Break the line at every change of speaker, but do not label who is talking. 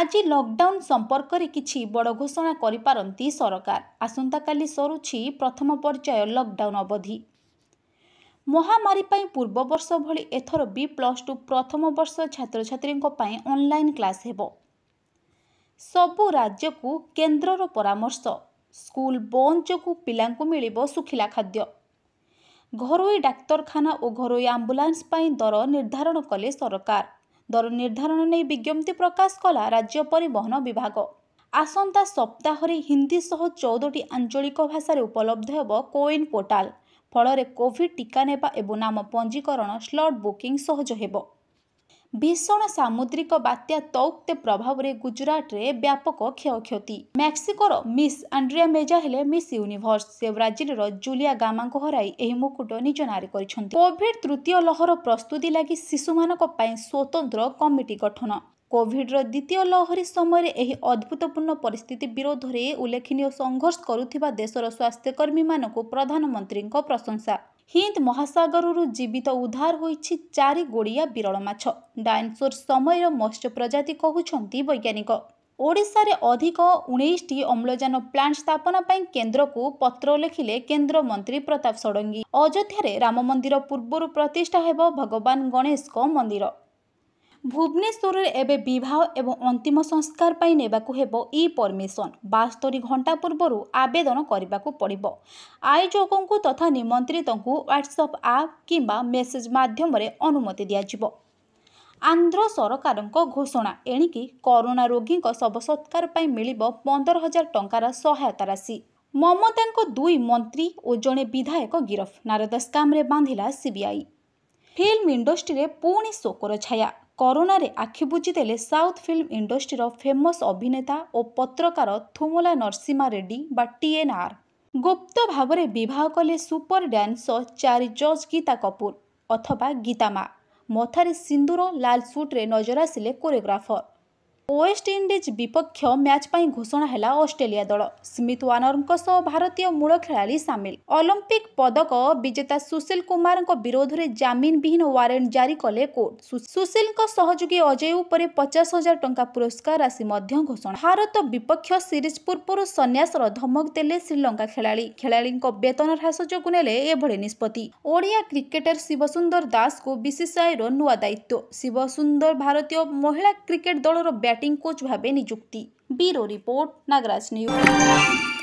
ଆଜି ଲକ୍ଡାଉନ୍ ସମ୍ପର୍କରେ କିଛି ବଡ଼ ଘୋଷଣା କରିପାରନ୍ତି ସରକାର ଆସନ୍ତାକାଲି ସରୁଛି ପ୍ରଥମ ପର୍ଯ୍ୟାୟ ଲକ୍ଡାଉନ୍ ଅବଧି ମହାମାରୀ ପାଇଁ ପୂର୍ବ ବର୍ଷ ଭଳି ଏଥର ବି ପ୍ଲସ୍ ଟୁ ପ୍ରଥମ ବର୍ଷ ଛାତ୍ରଛାତ୍ରୀଙ୍କ ପାଇଁ ଅନ୍ଲାଇନ୍ କ୍ଲାସ୍ ହେବ ସବୁ ରାଜ୍ୟକୁ କେନ୍ଦ୍ରର ପରାମର୍ଶ ସ୍କୁଲ ବନ୍ଦ ଯୋଗୁଁ ପିଲାଙ୍କୁ ମିଳିବ ଶୁଖିଲା ଖାଦ୍ୟ ଘରୋଇ ଡାକ୍ତରଖାନା ଓ ଘରୋଇ ଆମ୍ବୁଲାନ୍ସ ପାଇଁ ଦର ନିର୍ଦ୍ଧାରଣ କଲେ ସରକାର ଦର ନିର୍ଦ୍ଧାରଣ ନେଇ ବିଜ୍ଞପ୍ତି ପ୍ରକାଶ କଲା ରାଜ୍ୟ ପରିବହନ ବିଭାଗ ଆସନ୍ତା ସପ୍ତାହରେ ହିନ୍ଦୀ ସହ ଚଉଦଟି ଆଞ୍ଚଳିକ ଭାଷାରେ ଉପଲବ୍ଧ ହେବ କୋୱିନ୍ ପୋର୍ଟାଲ ଫଳରେ କୋଭିଡ୍ ଟିକା ନେବା ଏବଂ ନାମ ପଞ୍ଜୀକରଣ ସ୍ଲଟ୍ ବୁକିଂ ସହଜ ହେବ ভীষণ সামুদ্রিক বাত্যা তৌক্তে প্রভাবের গুজরাটে ব্যাপক ক্ষয়ক্ষতি মেক্সিকোর মিস আন্ড্রিয়া মেজা হলে মিস ইউনিভর্স সে ব্রাজিলর জুলিয়া গামা হরাই এই মুকুট নিজ নাঁরে করেছেন কোভিড তৃতীয় লহর প্রস্তুতি লাগি শিশু ପାଇଁ স্বতন্ত্র কমিটি গঠন କୋଭିଡ଼ର ଦ୍ୱିତୀୟ ଲହରୀ ସମୟରେ ଏହି ଅଦ୍ଭୁତପୂର୍ଣ୍ଣ ପରିସ୍ଥିତି ବିରୋଧରେ ଉଲ୍ଲେଖନୀୟ ସଂଘର୍ଷ କରୁଥିବା ଦେଶର ସ୍ୱାସ୍ଥ୍ୟକର୍ମୀମାନଙ୍କୁ ପ୍ରଧାନମନ୍ତ୍ରୀଙ୍କ ପ୍ରଶଂସା ହିନ୍ଦ ମହାସାଗରରୁ ଜୀବିତ ଉଦ୍ଧାର ହୋଇଛି ଚାରି ଗୋଡ଼ିଆ ବିରଳ ମାଛ ଡାଇନସୋର ସମୟର ମତ୍ସ୍ୟ ପ୍ରଜାତି କହୁଛନ୍ତି ବୈଜ୍ଞାନିକ ଓଡ଼ିଶାରେ ଅଧିକ ଉଣେଇଶଟି ଅମ୍ଳଜାନ ପ୍ଲାଣ୍ଟ ସ୍ଥାପନ ପାଇଁ କେନ୍ଦ୍ରକୁ ପତ୍ର ଲେଖିଲେ କେନ୍ଦ୍ରମନ୍ତ୍ରୀ ପ୍ରତାପ ଷଡ଼ଙ୍ଗୀ ଅଯୋଧ୍ୟାରେ ରାମ ମନ୍ଦିର ପୂର୍ବରୁ ପ୍ରତିଷ୍ଠା ହେବ ଭଗବାନ ଗଣେଶଙ୍କ ମନ୍ଦିର ଭୁବନେଶ୍ୱରରେ ଏବେ ବିବାହ ଏବଂ ଅନ୍ତିମ ସଂସ୍କାର ପାଇଁ ନେବାକୁ ହେବ ଇ ପରମିସନ ବାସ୍ତରୀ ଘଣ୍ଟା ପୂର୍ବରୁ ଆବେଦନ କରିବାକୁ ପଡ଼ିବ ଆୟୋଜକଙ୍କୁ ତଥା ନିମନ୍ତ୍ରିତଙ୍କୁ ହ୍ୱାଟ୍ସଆପ୍ ଆପ୍ କିମ୍ବା ମେସେଜ୍ ମାଧ୍ୟମରେ ଅନୁମତି ଦିଆଯିବ ଆନ୍ଧ୍ର ସରକାରଙ୍କ ଘୋଷଣା ଏଣିକି କରୋନା ରୋଗୀଙ୍କ ଶବ ସତ୍କାର ପାଇଁ ମିଳିବ ପନ୍ଦର ହଜାର ଟଙ୍କାର ସହାୟତା ରାଶି ମମତାଙ୍କ ଦୁଇ ମନ୍ତ୍ରୀ ଓ ଜଣେ ବିଧାୟକ ଗିରଫ ନାରଦ ସ୍କାମ୍ରେ ବାନ୍ଧିଲା ସିବିଆଇ ଫିଲ୍ମ ଇଣ୍ଡଷ୍ଟ୍ରିରେ ପୁଣି ଶୋକର ଛାୟା করোনার আখি বুঝিদেলে সাউথ ফিল্ম ইন্ডস্ট্রির ফেমস অভিনেতা ও পত্রকার থুমলা নরসিমা রেড্ডি বা টিএনআর গুপ্ত ভাবে বিবাহ কলে সুপর ড্যান্স চারি জজ গীতা কপুর অথবা গীতামা মথার সিঁদুর লাল সুট্রে নজর আসলে choreographer West Indies match पाइ घोषणा अस्ट्रेलिया दल स्मित भारतीय मूल खेलाडी सलम्पिक पदक विजेता सुशील कुमार को विरोध कुमि वारेन्ट जारी कले कोर्ट सुशील को सहयोगी अजय उप पचास हजार टा पुरस्कार भारत विपक्ष सीरीज पूर्व सन्यास र धमक देले श्रीलङ्का खेलाडी खेलाडीको वेतन ह्रास जो नै निष्पत्ति ओडिया क्रिकेटर शिवसुन्दर दासको विसिस आइ र नाइ शिवसुन्दर भारतीय महिला क्रिकेट दल र ব্যাটিং কোচ ভাবে নিযুক্তি ব্যুরো রিপোর্ট নাগরাজ নিউজ